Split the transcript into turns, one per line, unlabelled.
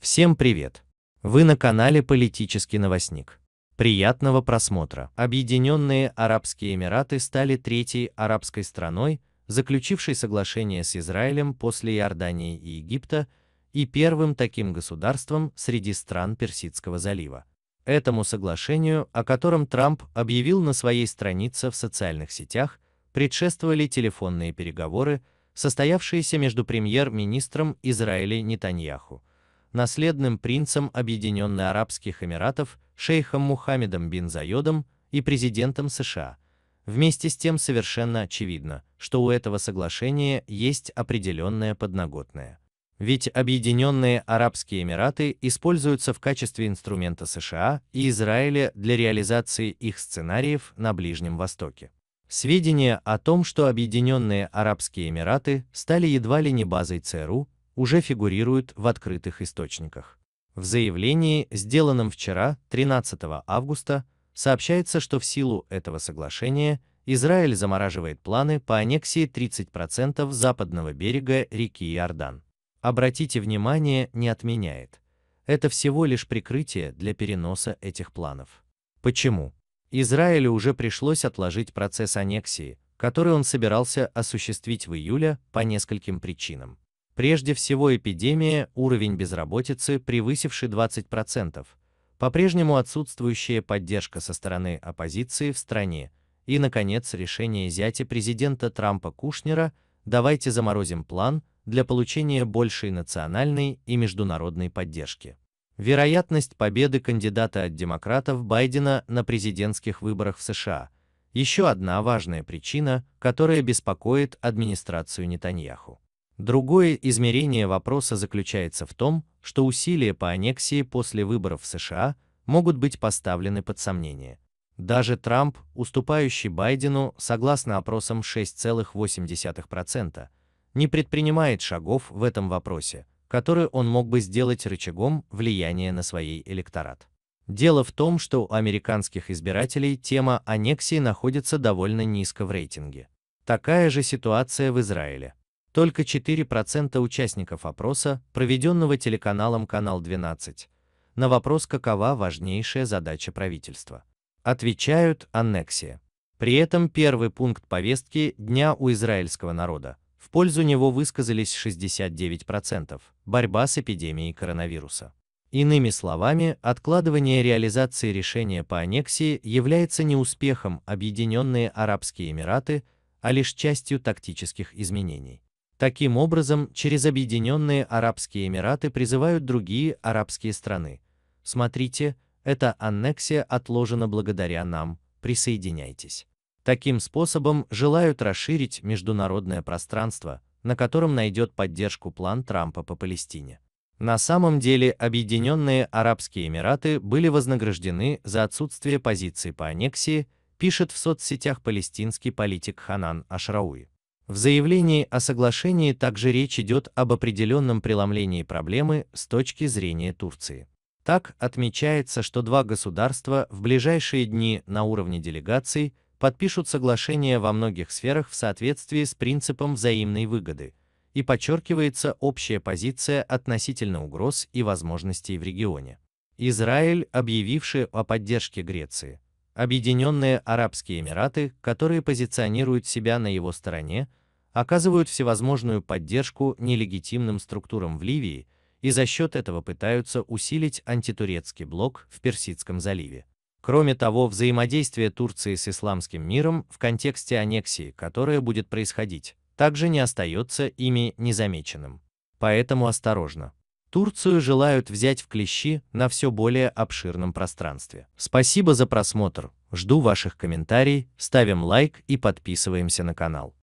Всем привет! Вы на канале «Политический новостник». Приятного просмотра! Объединенные Арабские Эмираты стали третьей арабской страной, заключившей соглашение с Израилем после Иордании и Египта, и первым таким государством среди стран Персидского залива. Этому соглашению, о котором Трамп объявил на своей странице в социальных сетях, предшествовали телефонные переговоры состоявшееся между премьер-министром Израиля Нетаньяху, наследным принцем Объединенных Арабских Эмиратов шейхом Мухаммедом бин Заёдом и президентом США. Вместе с тем совершенно очевидно, что у этого соглашения есть определенное подноготное. Ведь Объединенные Арабские Эмираты используются в качестве инструмента США и Израиля для реализации их сценариев на Ближнем Востоке. Сведения о том, что Объединенные Арабские Эмираты стали едва ли не базой ЦРУ, уже фигурируют в открытых источниках. В заявлении, сделанном вчера, 13 августа, сообщается, что в силу этого соглашения Израиль замораживает планы по аннексии 30% западного берега реки Иордан. Обратите внимание, не отменяет. Это всего лишь прикрытие для переноса этих планов. Почему? Израилю уже пришлось отложить процесс аннексии, который он собирался осуществить в июле по нескольким причинам. Прежде всего эпидемия, уровень безработицы, превысивший 20%, по-прежнему отсутствующая поддержка со стороны оппозиции в стране, и, наконец, решение зятя президента Трампа Кушнера «давайте заморозим план» для получения большей национальной и международной поддержки. Вероятность победы кандидата от демократов Байдена на президентских выборах в США – еще одна важная причина, которая беспокоит администрацию Нетаньяху. Другое измерение вопроса заключается в том, что усилия по аннексии после выборов в США могут быть поставлены под сомнение. Даже Трамп, уступающий Байдену, согласно опросам 6,8%, не предпринимает шагов в этом вопросе – которую он мог бы сделать рычагом влияния на своей электорат. Дело в том, что у американских избирателей тема аннексии находится довольно низко в рейтинге. Такая же ситуация в Израиле. Только 4% участников опроса, проведенного телеканалом «Канал 12», на вопрос, какова важнейшая задача правительства. Отвечают «аннексия». При этом первый пункт повестки дня у израильского народа – в пользу него высказались 69%, борьба с эпидемией коронавируса. Иными словами, откладывание реализации решения по аннексии является не успехом Объединенные Арабские Эмираты, а лишь частью тактических изменений. Таким образом, через Объединенные Арабские Эмираты призывают другие арабские страны. Смотрите, эта аннексия отложена благодаря нам, присоединяйтесь. Таким способом желают расширить международное пространство, на котором найдет поддержку план Трампа по Палестине. На самом деле Объединенные Арабские Эмираты были вознаграждены за отсутствие позиции по аннексии, пишет в соцсетях палестинский политик Ханан Ашрауи. В заявлении о соглашении также речь идет об определенном преломлении проблемы с точки зрения Турции. Так отмечается, что два государства в ближайшие дни на уровне делегаций – подпишут соглашения во многих сферах в соответствии с принципом взаимной выгоды, и подчеркивается общая позиция относительно угроз и возможностей в регионе. Израиль, объявивший о поддержке Греции, Объединенные Арабские Эмираты, которые позиционируют себя на его стороне, оказывают всевозможную поддержку нелегитимным структурам в Ливии и за счет этого пытаются усилить антитурецкий блок в Персидском заливе. Кроме того, взаимодействие Турции с исламским миром в контексте аннексии, которая будет происходить, также не остается ими незамеченным. Поэтому осторожно. Турцию желают взять в клещи на все более обширном пространстве. Спасибо за просмотр, жду ваших комментариев, ставим лайк и подписываемся на канал.